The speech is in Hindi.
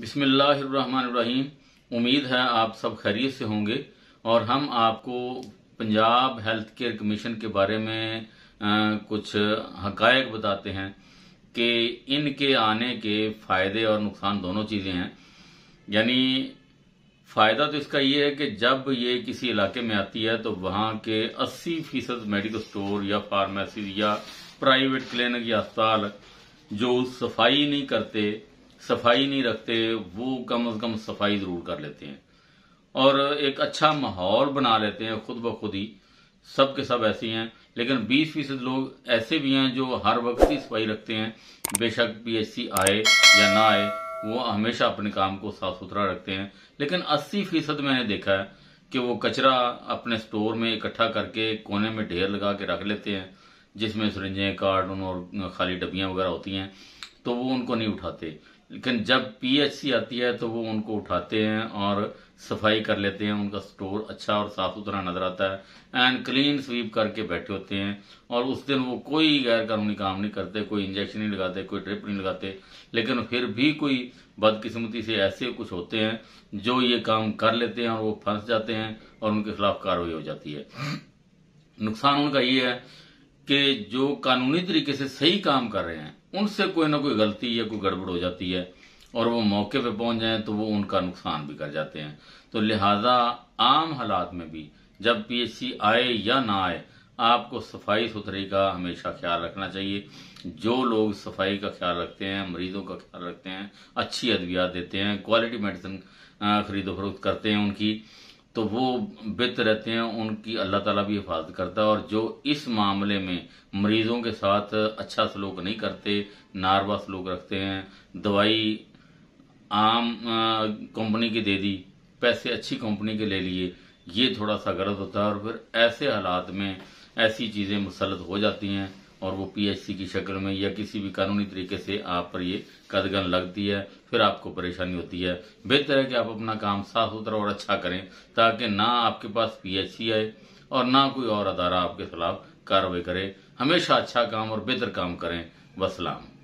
बिसमीम उम्मीद है आप सब खैरियत से होंगे और हम आपको पंजाब हेल्थ केयर कमीशन के बारे में आ, कुछ हकायक बताते हैं कि इनके आने के फ़ायदे और नुकसान दोनों चीज़ें हैं यानी फ़ायदा तो इसका ये है कि जब ये किसी इलाके में आती है तो वहां के 80 फीसद मेडिकल स्टोर या फार्मेसी या प्राइवेट क्लिनिक या अस्पताल जो सफाई नहीं करते सफाई नहीं रखते वो कम अज कम सफाई जरूर कर लेते हैं और एक अच्छा माहौल बना लेते हैं खुद ब खुद ही सब के सब ऐसे हैं लेकिन 20 फीसद लोग ऐसे भी हैं जो हर वक्त ही सफाई रखते हैं बेशक पी आए या ना आए वो हमेशा अपने काम को साफ सुथरा रखते हैं लेकिन 80 फीसद मैंने देखा है कि वो कचरा अपने स्टोर में इकट्ठा करके कोने में ढेर लगा के रख लेते हैं जिसमें सरिंजें कार्टून और खाली डब्बियाँ वगैरह होती हैं तो वो उनको नहीं उठाते लेकिन जब पीएचसी आती है तो वो उनको उठाते हैं और सफाई कर लेते हैं उनका स्टोर अच्छा और साफ सुथरा नजर आता है एंड क्लीन स्वीप करके बैठे होते हैं और उस दिन वो कोई गैर कानूनी काम नहीं करते कोई इंजेक्शन नहीं लगाते कोई ड्रिप नहीं लगाते लेकिन फिर भी कोई बदकिस्मती से ऐसे कुछ होते हैं जो ये काम कर लेते हैं और वो फंस जाते हैं और उनके खिलाफ कार्रवाई हो जाती है नुकसान उनका ये है कि जो कानूनी तरीके से सही काम कर रहे हैं उनसे कोई ना कोई गलती या कोई गड़बड़ हो जाती है और वो मौके पे पहुंच जाए तो वो उनका नुकसान भी कर जाते हैं तो लिहाजा आम हालात में भी जब पीएचसी आए या ना आए आपको सफाई सुथरे का हमेशा ख्याल रखना चाहिए जो लोग सफाई का ख्याल रखते हैं मरीजों का ख्याल रखते हैं अच्छी अद्वियात देते हैं क्वालिटी मेडिसिन खरीदो फरोख्त करते हैं उनकी तो वो बित रहते हैं उनकी अल्लाह ताला भी हिफाजत करता है और जो इस मामले में मरीजों के साथ अच्छा सलूक नहीं करते नारवा सलूक रखते हैं दवाई आम कंपनी की दे दी पैसे अच्छी कंपनी के ले लिए ये थोड़ा सा गलत होता है और फिर ऐसे हालात में ऐसी चीज़ें मुसलत हो जाती हैं और वो पीएचसी की शक्ल में या किसी भी कानूनी तरीके से आप पर ये कदगन लगती है फिर आपको परेशानी होती है बेहतर है कि आप अपना काम साफ सुथरा और अच्छा करें ताकि ना आपके पास पीएचसी आए और ना कोई और अदारा आपके खिलाफ कार्रवाई करे हमेशा अच्छा काम और बेहतर काम करें वसलाम